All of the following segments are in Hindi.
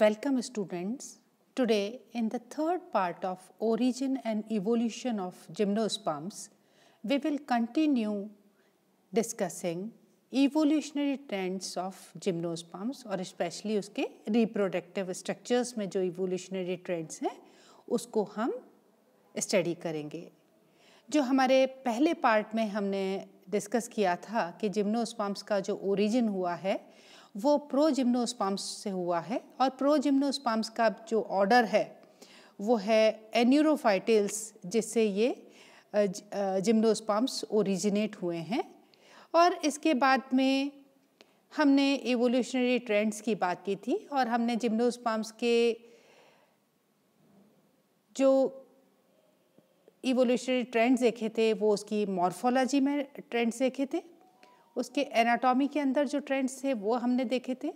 Welcome students. Today in the third part of origin and evolution of gymnosperms, we will continue discussing evolutionary trends of gymnosperms or especially uske reproductive structures mein jo evolutionary trends hain usko hum study karenge जो हमारे पहले पार्ट में हमने डिस्कस किया था कि जिम्नोस्पाम्स का जो ओरिजिन हुआ है वो प्रोजिम्नोस्पाम्स से हुआ है और प्रोजिम्नोस्पाम्स का जो ऑर्डर है वो है एन्यूरोफाइटिल्स जिससे ये जिम्नोस्पाम्स ओरिजिनेट हुए हैं और इसके बाद में हमने एवोल्यूशनरी ट्रेंड्स की बात की थी और हमने जिम्नोस्पाम्स के जो इवोल्यूशनरी ट्रेंड्स देखे थे वो उसकी मॉर्फोलॉजी में ट्रेंड्स देखे थे उसके एनाटॉमी के अंदर जो ट्रेंड्स थे वो हमने देखे थे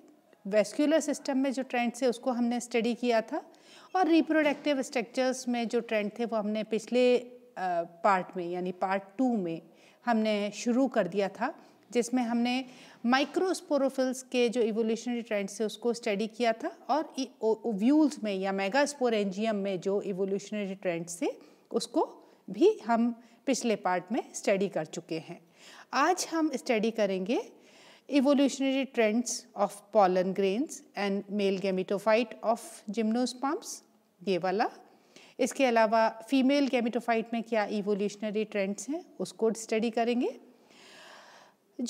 वेस्क्यूलर सिस्टम में जो ट्रेंड्स थे उसको हमने स्टडी किया था और रिप्रोडक्टिव स्ट्रक्चर्स में जो ट्रेंड थे वो हमने पिछले पार्ट में यानी पार्ट टू में हमने शुरू कर दिया था जिसमें हमने माइक्रोस्पोरोफिल्स के जो इवोल्यूशनरी ट्रेंड्स थे उसको स्टडी किया था और व्यूल्स में या मेगास्पोरेंजियम में जो इवोल्यूशनरी ट्रेंड्स थे उसको भी हम पिछले पार्ट में स्टडी कर चुके हैं आज हम स्टडी करेंगे evolutionary trends of pollen grains and male gametophyte of gymnosperms ये वाला इसके अलावा फीमेल गेमिटोफाइट में क्या इवोल्यूशनरी ट्रेंड्स हैं उसको स्टडी करेंगे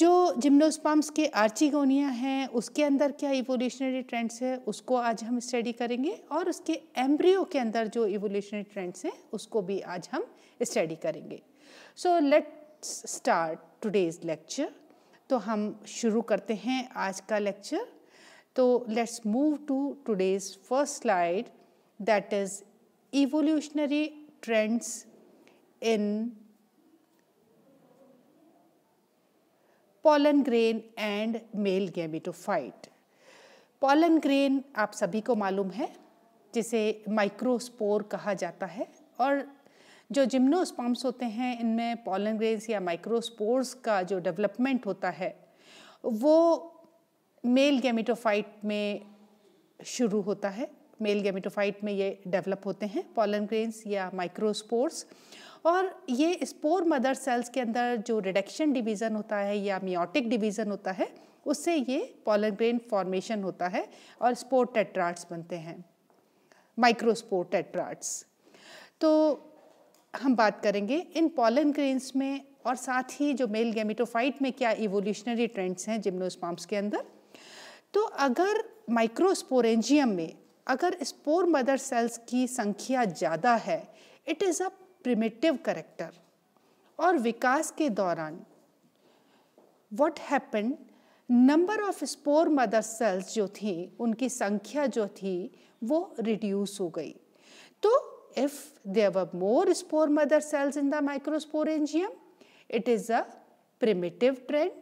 जो जिम्नोस्पम्स के आर्चिगोनिया हैं उसके अंदर क्या इवोल्यूशनरी ट्रेंड्स हैं उसको आज हम स्टडी करेंगे और उसके एम्ब्रियो के अंदर जो इवोल्यूशनरी ट्रेंड्स हैं उसको भी आज हम स्टडी करेंगे so let let's start today's lecture तो हम शुरू करते हैं आज का लेक्चर तो let's move to today's first slide that is in pollen grain and male and to fight pollen grain आप सभी को मालूम है जिसे माइक्रोस्पोर कहा जाता है और जो जिम्नोस्पॉम्स होते हैं इनमें पॉलन ग्रेन्स या माइक्रोस्पोर्स का जो डेवलपमेंट होता है वो मेल गेमिटोफाइट में शुरू होता है मेल गेमिटोफाइट में ये डेवलप होते हैं पॉलन ग्रेन्स या माइक्रोस्पोर्स और ये स्पोर मदर सेल्स के अंदर जो रिडक्शन डिवीज़न होता है या मियोटिक डिवीज़न होता है उससे ये पॉलन ग्रेन फॉर्मेशन होता है और स्पोर टेट्राट्स बनते हैं माइक्रोस्पोर टेट्राट्स तो हम बात करेंगे इन पॉलन ग्रेन्स में और साथ ही जो मेल गैमिटोफाइट में क्या इवोल्यूशनरी ट्रेंड्स हैं जिम्नोस्पाम्स के अंदर तो अगर माइक्रोस्पोरेंजियम में अगर स्पोर मदर सेल्स की संख्या ज़्यादा है it is a primitive character और विकास के दौरान what happen number of spore mother cells जो थी उनकी संख्या जो थी वो रिड्यूस हो गई तो if there were more spore mother cells in the microsporangium, it is a primitive trend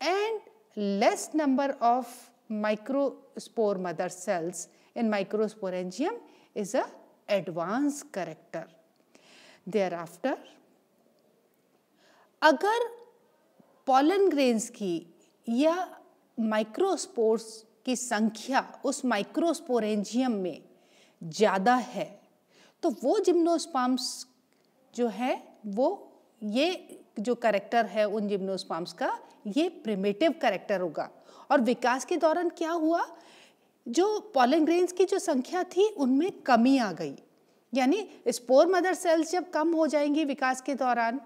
and less number of microspore mother cells in microsporangium is a advanced character. Thereafter, agar pollen grains ki ya microspores ki sankhya us microsporangium mein zyada hai तो वो जिम्नोस्पाम्स जो है वो ये जो करेक्टर है उन जिम्नोस्पाम्स का ये प्रिमेटिव करेक्टर होगा और विकास के दौरान क्या हुआ जो पॉलन ग्रेन्स की जो संख्या थी उनमें कमी आ गई यानी स्पोर मदर सेल्स जब कम हो जाएंगी विकास के दौरान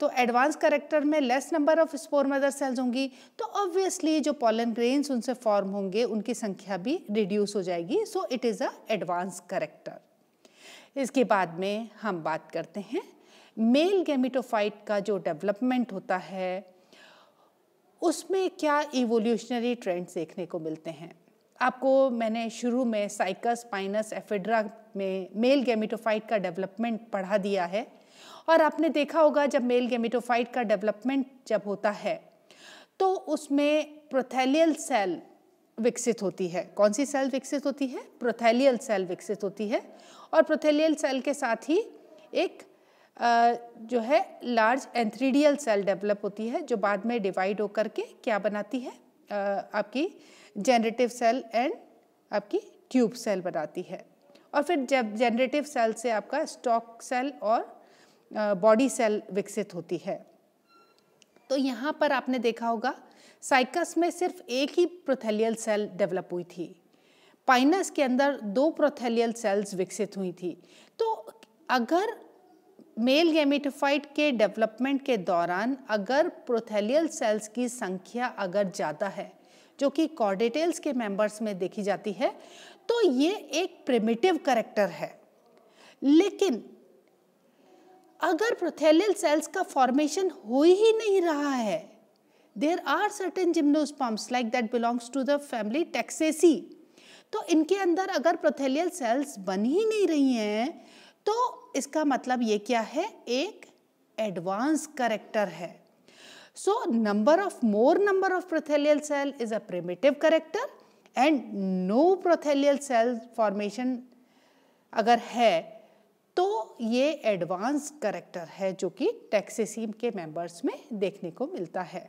तो एडवांस करेक्टर में less number of spore mother cells होंगी तो ऑब्वियसली जो पॉलन ग्रेन्स उनसे फॉर्म होंगे उनकी संख्या भी रिड्यूस हो जाएगी so it is a advance character इसके बाद में हम बात करते हैं मेल गेमिटोफाइट का जो डेवलपमेंट होता है उसमें क्या इवोल्यूशनरी ट्रेंड्स देखने को मिलते हैं आपको मैंने शुरू में साइकस पाइनस एफेड्रा में मेल गेमिटोफाइट का डेवलपमेंट पढ़ा दिया है और आपने देखा होगा जब मेल गेमिटोफाइट का डेवलपमेंट जब होता है तो उसमें प्रोथेलियल सेल विकसित होती है कौन सी सेल विकसित होती है प्रोथेलियल सेल विकसित होती है और प्रोथेलियल सेल के साथ ही एक जो है लार्ज एंथ्रीडियल सेल डेवलप होती है जो बाद में डिवाइड होकर के क्या बनाती है आपकी जेनरेटिव सेल एंड आपकी ट्यूब सेल बनाती है और फिर जब जेनरेटिव सेल से आपका स्टॉक सेल और बॉडी सेल विकसित होती है तो यहाँ पर आपने देखा होगा साइकस में सिर्फ एक ही प्रोथेलियल सेल डेवलप हुई थी पाइनस के अंदर दो प्रोथेलियल सेल्स विकसित हुई थी तो अगर मेल गेमिटिफाइड के डेवलपमेंट के दौरान अगर प्रोथेलियल सेल्स की संख्या अगर ज़्यादा है जो कि कॉर्डेटेल्स के मेंबर्स में देखी जाती है तो ये एक प्रिमिटिव करेक्टर है लेकिन अगर प्रोथेलियल सेल्स का फॉर्मेशन हो ही नहीं रहा है there are certain gymnosperms like that belongs to the family Taxaceae तो इनके अंदर अगर प्रोथेलियल सेल्स बन ही नहीं रही हैं तो इसका मतलब ये क्या है एक एडवांस करेक्टर है so number of more number of prothallial cell is a primitive character and no prothallial cell formation अगर है तो ये एडवांस करेक्टर है जो कि टैक्सेसीम के मेंबर्स में देखने को मिलता है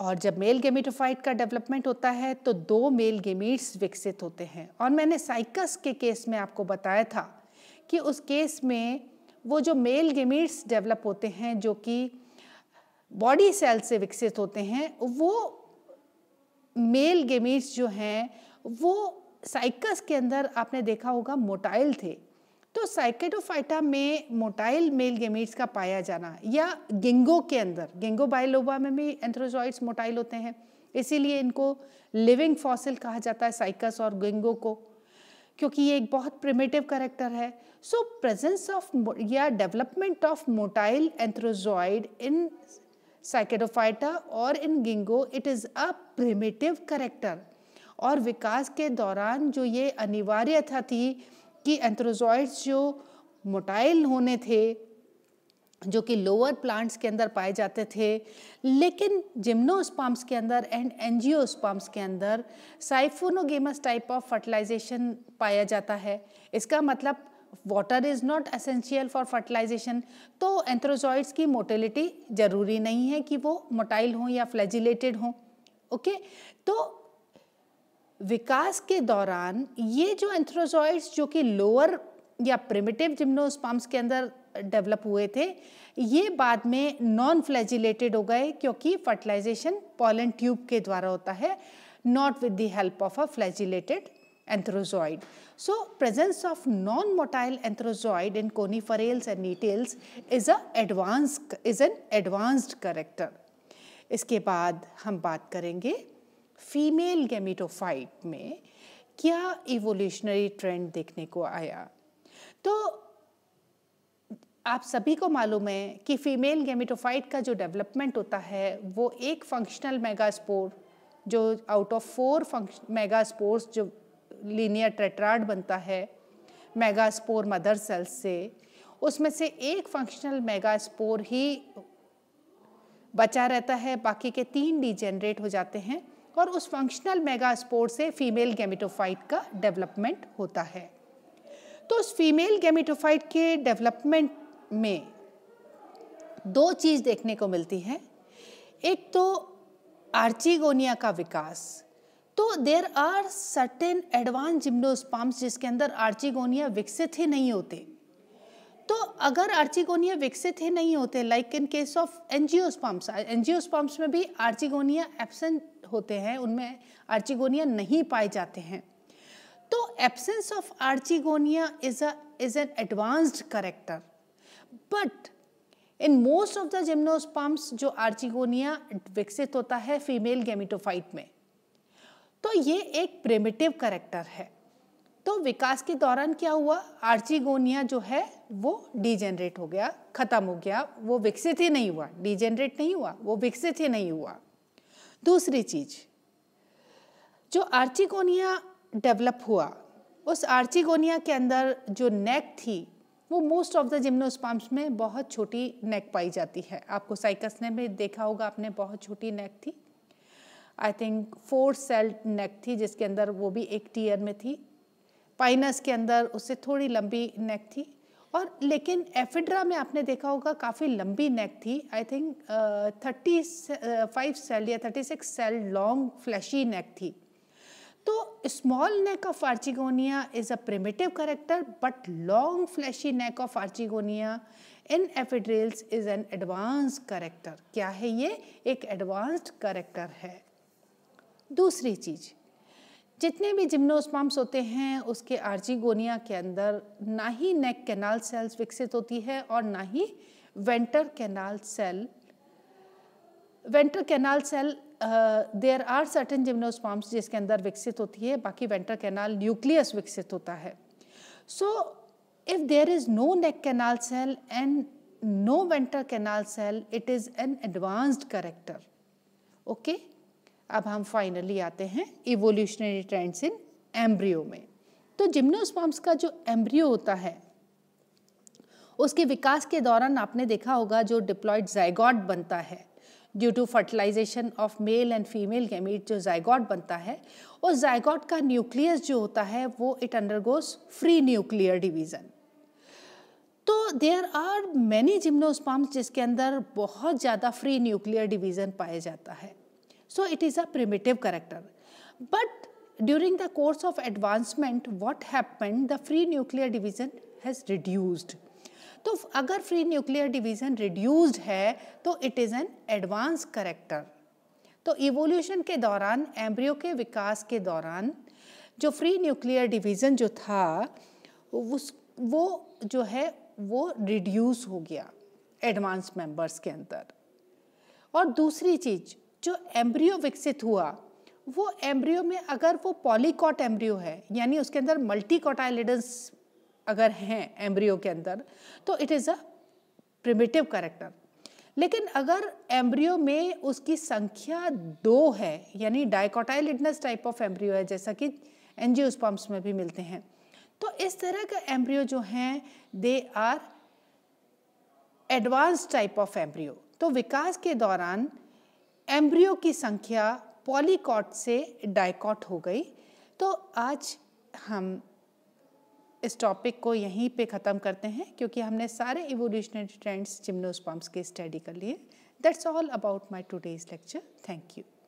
और जब मेल गेमिटोफाइट का डेवलपमेंट होता है तो दो मेल गेमीट्स विकसित होते हैं और मैंने साइकस के केस में आपको बताया था कि उस केस में वो जो मेल गेमीट्स डेवलप होते हैं जो कि बॉडी सेल से विकसित होते हैं वो मेल गेमीट्स जो हैं वो साइकस के अंदर आपने देखा होगा मोटाइल थे तो साइकेटोफाइटा में मोटाइल मेल गेमिट्स का पाया जाना या गेंगो के अंदर गेंगो बायलोबा में भी एंथ्रोजॉइड्स मोटाइल होते हैं इसीलिए इनको लिविंग फॉसिल कहा जाता है साइकस और गेंगो को क्योंकि ये एक बहुत प्रिमेटिव करेक्टर है सो प्रेजेंस ऑफ या development of motile antherozoid in Cycadophyta और in Ginkgo it is a primitive character और विकास के दौरान जो ये अनिवार्य था थी कि एंथ्रोजॉइड्स जो मोटाइल होने थे जो कि लोअर प्लांट्स के अंदर पाए जाते थे लेकिन जिम्नोस्पाम्स के अंदर एंड एनजियोस्पाम्स के अंदर साइफोनोगेमस टाइप ऑफ फर्टिलाइजेशन पाया जाता है इसका मतलब water is not essential for fertilization तो एंथ्रोजॉइड्स की मोटिलिटी ज़रूरी नहीं है कि वो मोटाइल हों या फ्लैजिलेटेड हों ओके तो विकास के दौरान ये जो एंथ्रोजॉइड्स जो कि लोअर या प्रिमिटिव जिम्नोस्पम्स के अंदर डेवलप हुए थे ये बाद में नॉन फ्लैजिलेटेड हो गए क्योंकि फर्टिलाइजेशन पॉलन ट्यूब के द्वारा होता है not with the help of a flagellated antherozoid so presence of non motile antherozoid in Coniferales and Gnetales is a advance is an advanced character इसके बाद हम बात करेंगे फीमेल गेमिटोफाइट में क्या इवोल्यूशनरी ट्रेंड देखने को आया तो आप सभी को मालूम है कि फीमेल गेमिटोफाइट का जो डेवलपमेंट होता है वो एक फंक्शनल मेगास्पोर जो out of four functional megaspores जो लीनियर ट्रेट्राड बनता है मेगास्पोर मदर सेल्स से उसमें से एक फंक्शनल मेगास्पोर ही बचा रहता है बाकी के तीन डिजेनरेट हो जाते हैं और उस फंक्शनल मेगास्पोर से फीमेल गेमिटोफाइट का डेवलपमेंट होता है तो उस फीमेल गेमिटोफाइट के डेवलपमेंट में दो चीज़ देखने को मिलती है एक तो आर्चिगोनिया का विकास तो there are certain advance gymnosperms जिसके अंदर आर्चिगोनिया विकसित ही नहीं होते तो अगर आर्चिगोनिया विकसित ही नहीं होते like in case of angiosperms angiosperms में भी आर्चिगोनिया एबसेंट होते हैं उनमें आर्चिगोनिया नहीं पाए जाते हैं तो absence of archegonia is a is an advanced character but in most of the gymnosperms जो आर्चिगोनिया विकसित होता है फीमेल गेमिटोफाइट में तो ये एक प्रेमेटिव करेक्टर है तो विकास के दौरान क्या हुआ आर्चिगोनिया जो है वो डिजेनरेट हो गया ख़त्म हो गया वो विकसित ही नहीं हुआ डिजेनरेट नहीं हुआ वो विकसित ही नहीं हुआ दूसरी चीज जो आर्चिगोनिया डेवलप हुआ उस आर्चिगोनिया के अंदर जो नेक थी वो मोस्ट ऑफ द जिम्नोस्पाम्स में बहुत छोटी नेक पाई जाती है आपको साइकस ने भी देखा होगा आपने बहुत छोटी नेक थी I think four cell neck थी जिसके अंदर वो भी एक टीयर में थी पाइनस के अंदर उससे थोड़ी लंबी नेक थी और लेकिन एफिड्रा में आपने देखा होगा काफ़ी लंबी नेक थी I think thirty five cell या thirty six cell long flashy neck थी तो small neck of archegonia is a primitive character but long flashy neck of archegonia in ephedrales is an advance character क्या है ये एक एडवांस्ड करेक्टर है दूसरी चीज़ जितने भी जिम्नोस्पाम्स होते हैं उसके आर्जीगोनिया के अंदर ना ही नेक कैनाल सेल्स विकसित होती है और ना ही venter canal cell venter canal cell there are certain gymnosperms जिसके अंदर विकसित होती है बाकी वेंटर कैनाल न्यूक्लियस विकसित होता है so there is no neck canal cell and no venter canal cell it is an advanced character okay okay अब हम फाइनली आते हैं इवोल्यूशनरी ट्रेंड्स इन एम्ब्रियो में तो जिम्नोस्पॉम्स का जो एम्ब्रियो होता है उसके विकास के दौरान आपने देखा होगा जो डिप्लॉयड जयगॉड बनता है due to fertilization of male and female gamete जो जायगॉट बनता है उस जायगॉट का न्यूक्लियस जो होता है वो it undergoes free nuclear division तो देयर आर मैनी जिम्नोस्पॉम्स जिसके अंदर बहुत ज़्यादा फ्री न्यूक्लियर डिवीज़न पाया जाता है So it is a primitive character. But during the course of advancement what happened the free nuclear division has reduced तो अगर फ्री न्यूक्लियर डिवीजन रिड्यूस्ड है तो it is an advance character तो इवोल्यूशन के दौरान एम्ब्रियो के विकास के दौरान जो फ्री न्यूक्लियर डिवीजन जो था उस वो जो है वो रिड्यूस हो गया एडवांस मेंबर्स के अंदर और दूसरी चीज़ जो एम्ब्रियो विकसित हुआ वो एम्ब्रियो में अगर वो पॉलीकॉट एम्ब्रियो है यानी उसके अंदर मल्टी कॉटाइलिडन्स अगर हैं एम्ब्रियो के अंदर तो it is a primitive character लेकिन अगर एम्ब्रियो में उसकी संख्या दो है यानी डाइकोटाइलिडनस टाइप ऑफ एम्ब्रियो है जैसा कि एनजियोस्पम्प्स में भी मिलते हैं तो इस तरह का एम्ब्रियो जो हैं they are advance type of embryo तो विकास के दौरान एम्ब्रियो की संख्या पॉलीकॉट से डायकॉट हो गई तो आज हम इस टॉपिक को यहीं पे ख़त्म करते हैं क्योंकि हमने सारे इवोल्यूशनरी ट्रेंड्स जिम्नोस्पम्स के स्टडी कर लिए that's all about my today's lecture thank you